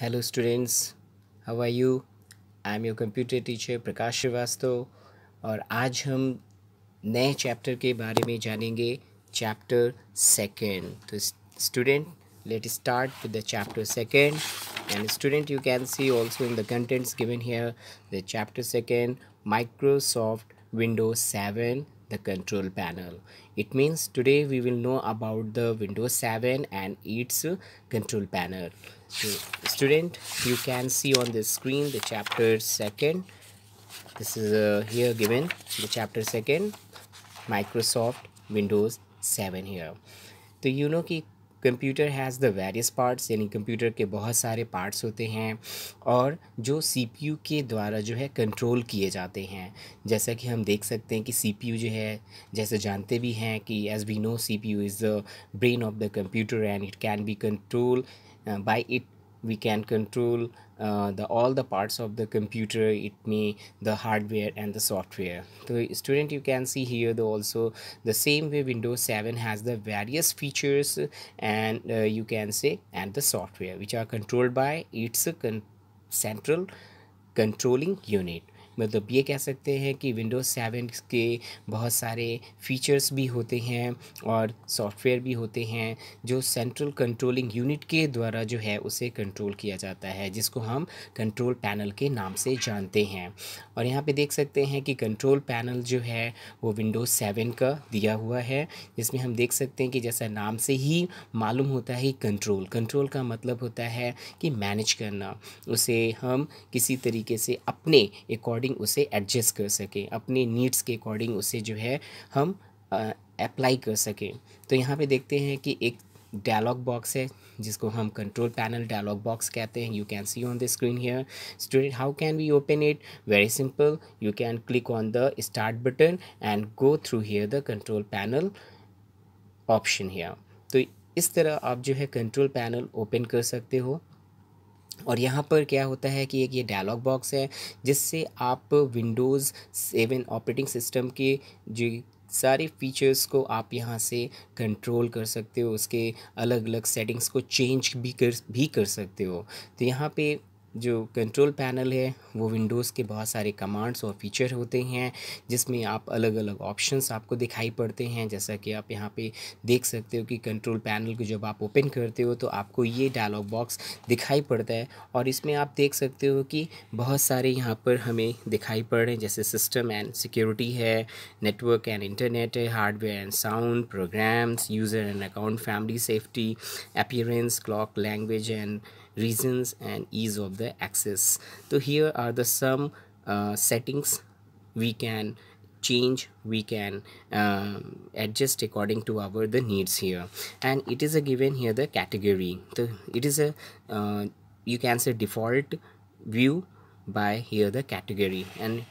hello students how are you I am your computer teacher Prakash Shrivastava और आज हम नए चैप्टर के बारे में जानेंगे चैप्टर सेकेंड तो student let start with the chapter second and student you can see also in the contents given here the chapter second Microsoft Windows seven the control panel it means today we will know about the windows 7 and its control panel so student you can see on the screen the chapter second this is uh, here given the chapter second microsoft windows 7 here So you know computer has the various parts यानी computer के बहुत सारे parts होते हैं और जो CPU के द्वारा जो है कंट्रोल किए जाते हैं जैसा कि हम देख सकते हैं कि सीपीयू जो है जैसे जानते भी हैं कि as we know CPU is the brain of the computer and it can be control by it we can control uh, the all the parts of the computer it may the hardware and the software The student you can see here the also the same way windows 7 has the various features and uh, you can say and the software which are controlled by its con central controlling unit मतलब ये कह सकते हैं कि Windows seven के बहुत सारे features भी होते हैं और सॉफ्टवेयर भी होते हैं जो सेंट्रल कंट्रोलिंग यूनिट के द्वारा जो है उसे कंट्रोल किया जाता है जिसको हम कंट्रोल पैनल के नाम से जानते हैं और यहाँ पे देख सकते हैं कि कंट्रोल पैनल जो है वो विंडोज़ सेवन का दिया हुआ है जिसमें हम देख सकते हैं कि जैसा नाम से ही मालूम होता है कंट्रोल कंट्रोल का मतलब होता है कि मैनेज करना उसे हम किसी तरीके से अपने अकॉर्डिंग अकॉर्डिंग उसे एडजस्ट कर सकें अपने नीड्स के अकॉर्डिंग उसे जो है हम अप्लाई कर सकें तो यहाँ पे देखते हैं कि एक डायलॉग बॉक्स है जिसको हम कंट्रोल पैनल डायलॉग बॉक्स कहते हैं you can see on the screen here student how can we open it very simple you can click on the start button and go through here the control panel option here तो इस तरह आप जो है control panel open कर सकते हो और यहाँ पर क्या होता है कि एक ये डायलॉग बॉक्स है जिससे आप विंडोज़ सेवन ऑपरेटिंग सिस्टम के जो सारे फीचर्स को आप यहाँ से कंट्रोल कर सकते हो उसके अलग अलग सेटिंग्स को चेंज भी कर भी कर सकते हो तो यहाँ पे जो कंट्रोल पैनल है वो विंडोज़ के बहुत सारे कमांड्स और फीचर होते हैं जिसमें आप अलग अलग ऑप्शंस आपको दिखाई पड़ते हैं जैसा कि आप यहाँ पे देख सकते हो कि कंट्रोल पैनल को जब आप ओपन करते हो तो आपको ये डायलॉग बॉक्स दिखाई पड़ता है और इसमें आप देख सकते हो कि बहुत सारे यहाँ पर हमें दिखाई पड़ रहे हैं जैसे सिस्टम एंड सिक्योरिटी है नेटवर्क एंड इंटरनेट है hardware and sound programs user and account family safety appearance clock language and reasons and ease of the access so here are the some uh, settings we can change we can um, adjust according to our the needs here and it is a given here the category so it is a uh, you can say default view by here the category and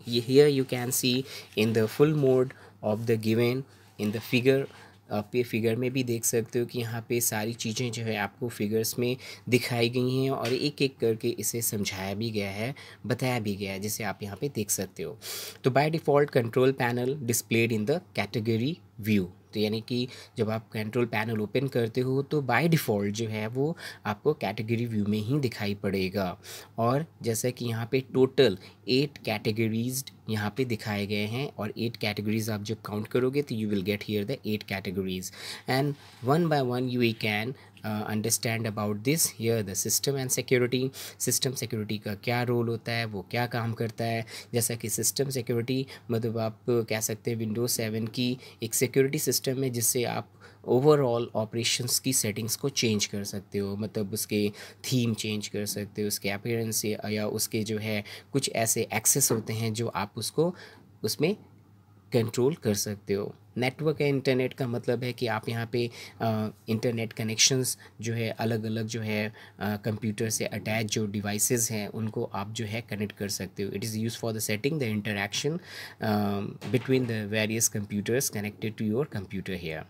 here you can see in the full mode of the given in the figure आप ये figure में भी देख सकते हो कि यहाँ पे सारी चीज़ें जो है आपको फिगर्स में दिखाई गई हैं और एक एक करके इसे समझाया भी गया है बताया भी गया है जिसे आप यहाँ पे देख सकते हो तो by default control panel displayed in the category view सकते यानी कि जब आप कंट्रोल पैनल ओपन करते हो तो बाय डिफ़ॉल्ट जो है वो आपको कैटेगरी व्यू में ही दिखाई पड़ेगा और जैसा कि यहाँ पे टोटल एट कैटेगरीज यहाँ पे दिखाए गए हैं और एट कैटेगरीज आप जब काउंट करोगे तो you will get here the eight categories and one by one you can uh, understand about this here the system and security system security का क्या रोल होता है वो क्या काम करता है जैसा कि सिस्टम सिक्योरिटी मतलब आप कह सकते हैं विंडोज़ सेवन की एक सिक्योरिटी सिस्टम है जिससे आप ओवरऑल ऑपरेशंस की सेटिंग्स को चेंज कर सकते हो मतलब उसके थीम चेंज कर सकते हो उसके अपेयरेंस या उसके जो है कुछ ऐसे एक्सेस होते हैं जो आप उसको उसमें कंट्रोल कर सकते हो नेटवर्क है इंटरनेट का मतलब है कि आप यहाँ पे इंटरनेट कनेक्शंस जो है अलग अलग जो है कंप्यूटर से अटैच जो डिवाइसेस हैं उनको आप जो है कनेक्ट कर सकते हो it is use for the setting the interaction between the various computers connected to your computer here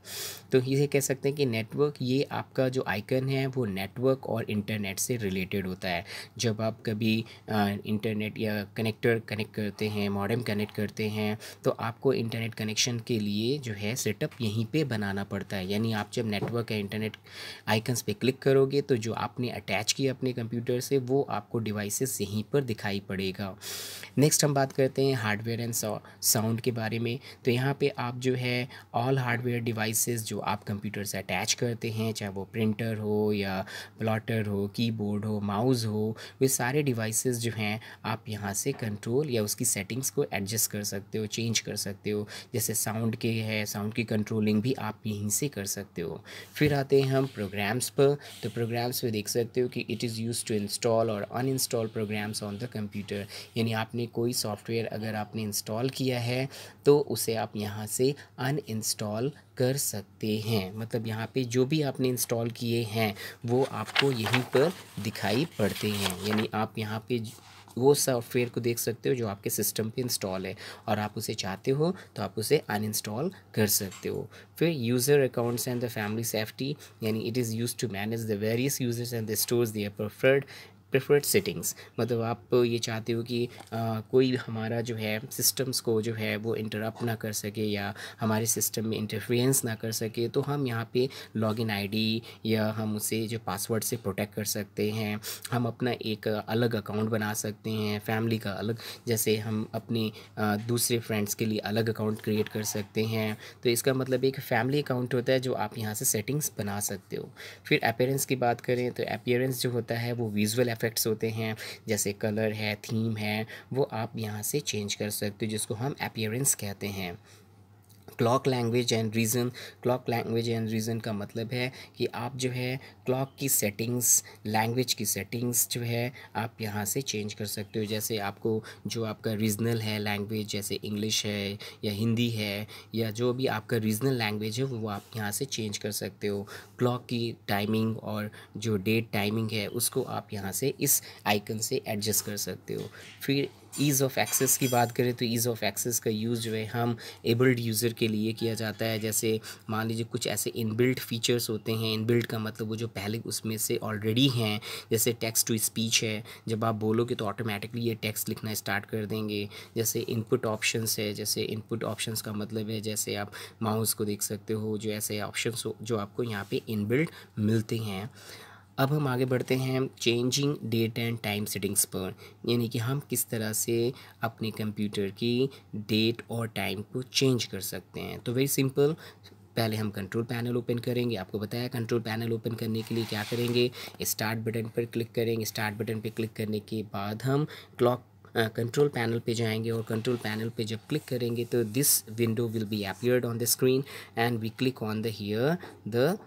तो ये कह सकते हैं कि नेटवर्क ये आपका जो आइकन है वो नेटवर्क और इंटरनेट से रिलेटेड होता है जब आप कभी इंटरनेट या कनेक्टर कनेक्ट करते हैं मॉडर्म कनेक्ट करते हैं तो आपको इंटरनेट कनेक्शन के लिए जो है सेटअप यहीं पे बनाना पड़ता है यानी आप जब नेटवर्क या इंटरनेट आइकन्स पे क्लिक करोगे तो जो आपने अटैच किया अपने कंप्यूटर से वो आपको डिवाइसेस यहीं पर दिखाई पड़ेगा नेक्स्ट हम बात करते हैं हार्डवेयर एंड साउंड के बारे में तो यहाँ पर आप जो है ऑल हार्डवेयर डिवाइसेज जो आप कंप्यूटर से अटैच करते हैं चाहे वो प्रिंटर हो या प्लॉटर हो कीबोर्ड हो माउस हो वे सारे डिवाइसेज जो हैं आप यहाँ से कंट्रोल या उसकी सेटिंग्स को एडजस्ट कर सकते हो चेंज कर सकते हो जैसे साउंड के है साउंड की कंट्रोलिंग भी आप यहीं से कर सकते हो फिर आते हैं हम प्रोग्राम्स पर तो प्रोग्राम्स पर देख सकते हो कि it is use to install और uninstall programs on the computer यानी आपने कोई सॉफ्टवेयर अगर आपने इंस्टॉल किया है तो उसे आप यहाँ से अनइंस्टॉल कर सकते हैं मतलब यहाँ पे जो भी आपने इंस्टॉल किए हैं वो आपको यहीं पर दिखाई पड़ते हैं यानी आप यहाँ पे वो सॉफ्टवेयर को देख सकते हो जो आपके सिस्टम पे इंस्टॉल है और आप उसे चाहते हो तो आप उसे अनइंस्टॉल कर सकते हो फिर user accounts and the family safety यानी it is use to manage the various users and the stores their preferred preferred settings मतलब आप ये चाहते हो कि आ, कोई हमारा जो है सिस्टम्स को जो है वो इंटरप्ट ना कर सके या हमारे सिस्टम में इंटरफेरेंस ना कर सके तो हम यहाँ पे लॉगिन आईडी या हम उसे जो पासवर्ड से प्रोटेक्ट कर सकते हैं हम अपना एक अलग अकाउंट बना सकते हैं फैमिली का अलग जैसे हम अपने दूसरे फ्रेंड्स के लिए अलग अकाउंट क्रिएट कर सकते हैं तो इसका मतलब एक फैमिली अकाउंट होता है जो आप यहाँ से सेटिंग्स बना सकते हो फिर अपेयरेंस की बात करें तो अपेयरेंस जो होता है वो विजुअल इफ़ेक्ट्स होते हैं जैसे कलर है थीम है वो आप यहाँ से चेंज कर सकते हो जिसको हम अपियरेंस कहते हैं clock language and region clock language and region का मतलब है कि आप जो है क्लॉक की सेटिंग्स लैंग्वेज की सेटिंग्स जो है आप यहाँ से चेंज कर सकते हो जैसे आपको जो आपका रीजनल है लैंग्वेज जैसे इंग्लिश है या हिंदी है या जो भी आपका रीजनल लैंग्वेज है वो आप यहाँ से चेंज कर सकते हो क्लॉक की टाइमिंग और जो डेट टाइमिंग है उसको आप यहाँ से इस आइकन से एडजस्ट कर सकते हो फिर ईज़ ऑफ एक्सेस की बात करें तो ईज़ ऑफ एक्सेस का यूज़ जो है हम एबल्ड यूज़र के लिए किया जाता है जैसे मान लीजिए कुछ ऐसे इनबिल्ट फीचर्स होते हैं इनबिल्ट का मतलब वो जो पहले उसमें से ऑलरेडी हैं जैसे टेक्स्ट टू स्पीच है जब आप बोलोगे तो ऑटोमेटिकली ये टेक्स्ट लिखना स्टार्ट कर देंगे जैसे इनपुट ऑप्शंस है जैसे इनपुट ऑप्शंस का मतलब है जैसे आप माउस को देख सकते हो जो ऐसे ऑप्शंस जो आपको यहाँ पे इनबिल्ट मिलते हैं अब हम आगे बढ़ते हैं changing date and time settings पर यानी कि हम किस तरह से अपने कंप्यूटर की डेट और टाइम को चेंज कर सकते हैं तो वेरी सिंपल पहले हम कंट्रोल पैनल ओपन करेंगे आपको बताया कंट्रोल पैनल ओपन करने के लिए क्या करेंगे स्टार्ट बटन पर क्लिक करेंगे स्टार्ट बटन पर क्लिक करने के बाद हम क्लॉक कंट्रोल पैनल पे जाएंगे और कंट्रोल पैनल पे जब क्लिक करेंगे तो this window will be appeared on the screen and we click on the here the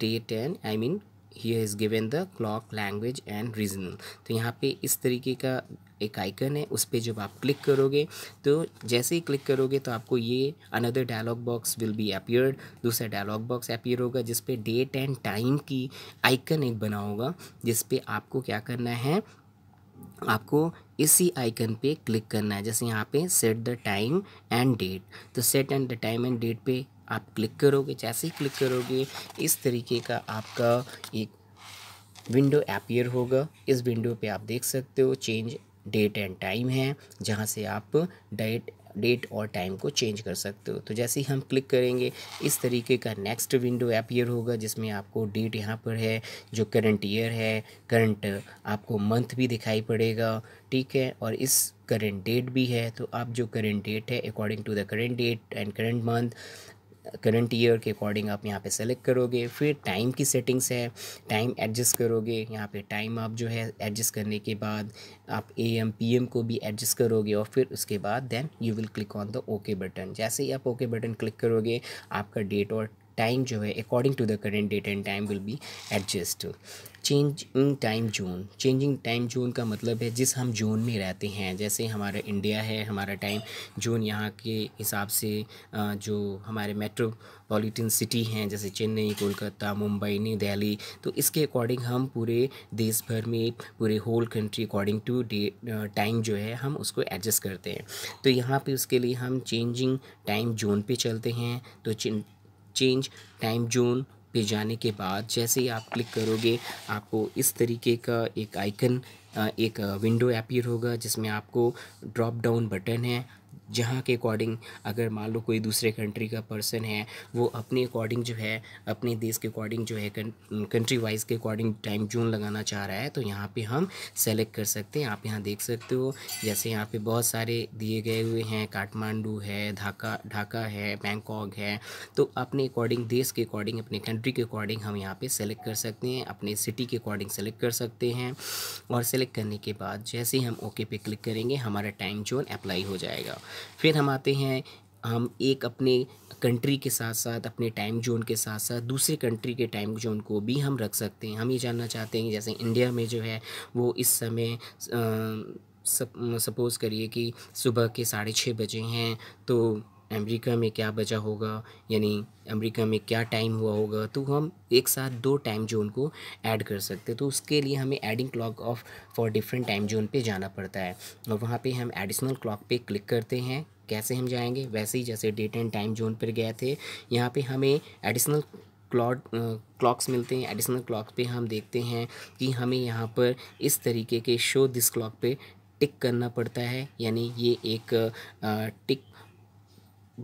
date and I mean he is given the clock language and regional तो यहाँ पे इस तरीके का एक आइकन है उस पर जब आप क्लिक करोगे तो जैसे ही क्लिक करोगे तो आपको ये another dialog box will be appeared दूसरा डायलॉग बॉक्स अपियर होगा जिस पे डेट एंड टाइम की आइकन एक बना होगा जिस पे आपको क्या करना है आपको इसी आइकन पे क्लिक करना है जैसे यहाँ पे set the time and date तो set and the time and date पे आप क्लिक करोगे जैसे ही क्लिक करोगे इस तरीके का आपका एक विंडो अपीयर होगा इस विंडो पे आप देख सकते हो चेंज डेट एंड टाइम है जहाँ से आप डेट डेट और टाइम को चेंज कर सकते हो तो जैसे ही हम क्लिक करेंगे इस तरीके का नेक्स्ट विंडो अपीयर होगा जिसमें आपको डेट यहाँ पर है जो करंट ईयर है करंट आपको मंथ भी दिखाई पड़ेगा ठीक है और इस करेंट डेट भी है तो आप जो करेंट डेट है according to the current date and current month current year के अकॉर्डिंग आप यहाँ पे सेलेक्ट करोगे फिर टाइम की सेटिंग्स है टाइम एडजस्ट करोगे यहाँ पे टाइम आप जो है एडजस्ट करने के बाद आप ए एम पी एम को भी एडजस्ट करोगे और फिर उसके बाद then you will click on the okay button जैसे ही आप ओके बटन क्लिक करोगे आपका डेट और टाइम जो है according to the current date and time will be adjust change in time zone changing time zone का मतलब है जिस हम जोन में रहते हैं जैसे हमारा इंडिया है हमारा टाइम जोन यहाँ के हिसाब से जो हमारे मेट्रोपॉलिटन सिटी हैं जैसे चेन्नई कोलकाता मुंबई न्यू दिल्ली तो इसके अकॉर्डिंग हम पूरे देश भर में पूरे whole country according to time जो है हम उसको एडजस्ट करते हैं तो यहाँ पे उसके लिए हम चेंजिंग टाइम जोन पे चलते हैं तो चेंज टाइम जोन पे जाने के बाद जैसे ही आप क्लिक करोगे आपको इस तरीके का एक आइकन एक विंडो अपीयर होगा जिसमें आपको ड्रॉप डाउन बटन है जहाँ के अकॉर्डिंग अगर मान लो कोई दूसरे कंट्री का पर्सन है वो अपने अकॉर्डिंग जो है अपने देश के अकॉर्डिंग जो है कंट्री वाइज के अकॉर्डिंग टाइम जोन लगाना चाह रहा है तो यहाँ पे हम सेलेक्ट कर सकते हैं आप यहाँ देख सकते हो जैसे यहाँ पे बहुत सारे दिए गए हुए हैं काठमांडू है ढाका ढाका है बैंकॉक है तो अपने अकॉर्डिंग देश के अकॉर्डिंग अपने कंट्री के अकॉर्डिंग हम यहाँ पर सेलेक्ट कर सकते हैं अपने सिटी के अकॉर्डिंग सेलेक्ट कर सकते हैं और सेलेक्ट करने के बाद जैसे ही हम ओके पे क्लिक करेंगे हमारा टाइम जोन अप्लाई हो जाएगा फिर हम आते हैं हम एक अपने कंट्री के साथ साथ अपने टाइम जोन के साथ साथ दूसरे कंट्री के टाइम जोन को भी हम रख सकते हैं हम ये जानना चाहते हैं जैसे इंडिया में जो है वो इस समय सपोज़ करिए कि सुबह के साढ़े छः बजे हैं तो अमेरिका में क्या बचा होगा यानी अमेरिका में क्या टाइम हुआ होगा तो हम एक साथ दो टाइम जोन को ऐड कर सकते हैं तो उसके लिए हमें adding clock of for different time zone पे जाना पड़ता है और वहाँ पे हम एडिशनल क्लॉक पे क्लिक करते हैं कैसे हम जाएंगे वैसे ही जैसे डेट एंड टाइम जोन पर गए थे यहाँ पर हमें एडिशनल क्लॉड क्लॉक्स मिलते हैं एडिशनल क्लॉक पर हम देखते हैं कि हमें यहाँ पर इस तरीके के शो दिस क्लॉक पर टिक करना पड़ता है यानी ये एक टिक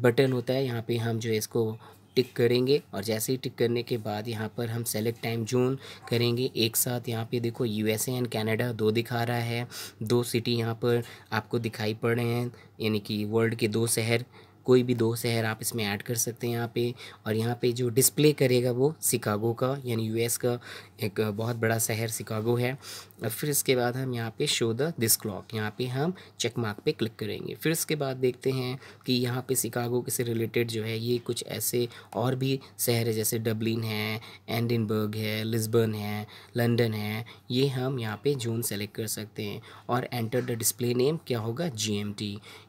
बटन होता है यहाँ पे हम जो है इसको टिक करेंगे और जैसे ही टिक करने के बाद यहाँ पर हम सेलेक्ट टाइम जोन करेंगे एक साथ यहाँ पे देखो यूएसए एंड कनाडा दो दिखा रहा है दो सिटी यहाँ पर आपको दिखाई पड़ रहे हैं यानी कि वर्ल्ड के दो शहर कोई भी दो शहर आप इसमें ऐड कर सकते हैं यहाँ पे और यहाँ पे जो डिस्प्ले करेगा वो शिकागो का यानी यूएस का एक बहुत बड़ा शहर शिकागो है और फिर इसके बाद हम यहाँ पे शो द दिस क्लॉक यहाँ पे हम चेक मार्क पे क्लिक करेंगे फिर इसके बाद देखते हैं कि यहाँ पे शिकागो के से रिलेटेड जो है ये कुछ ऐसे और भी शहर है जैसे डबलिन है एंडनबर्ग है लिस्बन है लंदन है ये हम यहाँ पे जोन सेलेक्ट कर सकते हैं और एंटर द डिस्प्ले नेम क्या होगा जी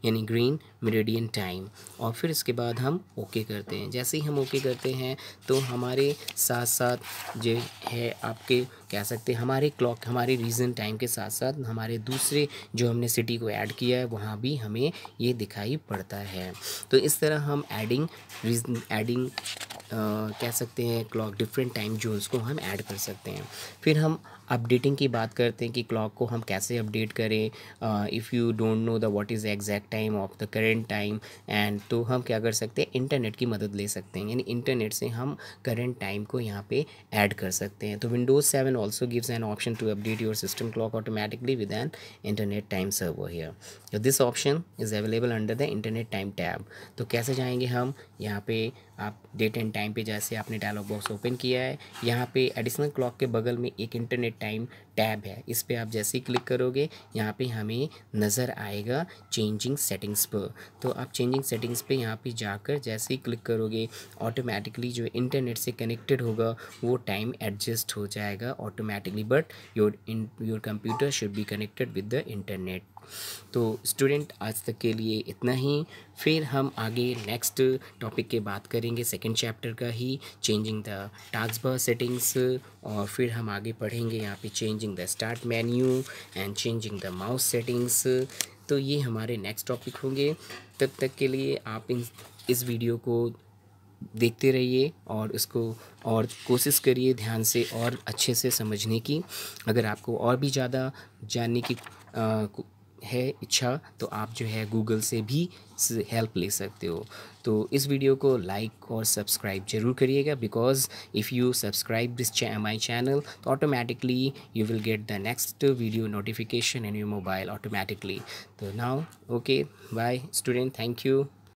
यानी ग्रीन मेरेडियन टाइम और फिर इसके बाद हम ओके करते हैं जैसे ही हम ओके करते हैं तो हमारे साथ साथ जो है आपके कह सकते हैं हमारे क्लॉक हमारे रीजन टाइम के साथ साथ हमारे दूसरे जो हमने सिटी को ऐड किया है वहाँ भी हमें ये दिखाई पड़ता है तो इस तरह हम एडिंग रीजन एडिंग कह सकते हैं क्लॉक डिफरेंट टाइम जोन्स को हम ऐड कर सकते हैं फिर हम अपडेटिंग की बात करते हैं कि क्लॉक को हम कैसे अपडेट करें if you don't know the what is exact time of the current time and तो हम क्या कर सकते हैं इंटरनेट की मदद ले सकते हैं यानी इंटरनेट से हम करेंट टाइम को यहाँ पे ऐड कर सकते हैं तो Windows seven also gives an option to update your system clock automatically with an internet time server here this option is available under the internet time tab तो कैसे जाएंगे हम यहाँ पे आप डेट एंड टाइम पे जैसे आपने डायलॉग बॉक्स ओपन किया है यहाँ पे एडिशनल क्लॉक के बगल में एक इंटरनेट टाइम टैब है इस पर आप जैसे ही क्लिक करोगे यहाँ पे हमें नज़र आएगा चेंजिंग सेटिंग्स पर तो आप चेंजिंग सेटिंग्स पे यहाँ पे जाकर जैसे ही क्लिक करोगे ऑटोमेटिकली जो इंटरनेट से कनेक्टेड होगा वो टाइम एडजस्ट हो जाएगा automatically but your in your computer should be connected with the internet तो स्टूडेंट आज तक के लिए इतना ही फिर हम आगे नेक्स्ट टॉपिक के बात करेंगे सेकेंड चैप्टर का ही changing the task bar settings और फिर हम आगे पढ़ेंगे यहाँ पे changing the start menu and changing the mouse settings तो ये हमारे नेक्स्ट टॉपिक होंगे तब तक के लिए आप इन इस वीडियो को देखते रहिए और इसको और कोशिश करिए ध्यान से और अच्छे से समझने की अगर आपको और भी ज़्यादा जानने की आ, है इच्छा तो आप जो है गूगल से भी हेल्प ले सकते हो तो इस वीडियो को लाइक और सब्सक्राइब जरूर करिएगा because if you subscribe this my channel तो automatically you will get the next video notification in your mobile automatically तो now okay bye student thank you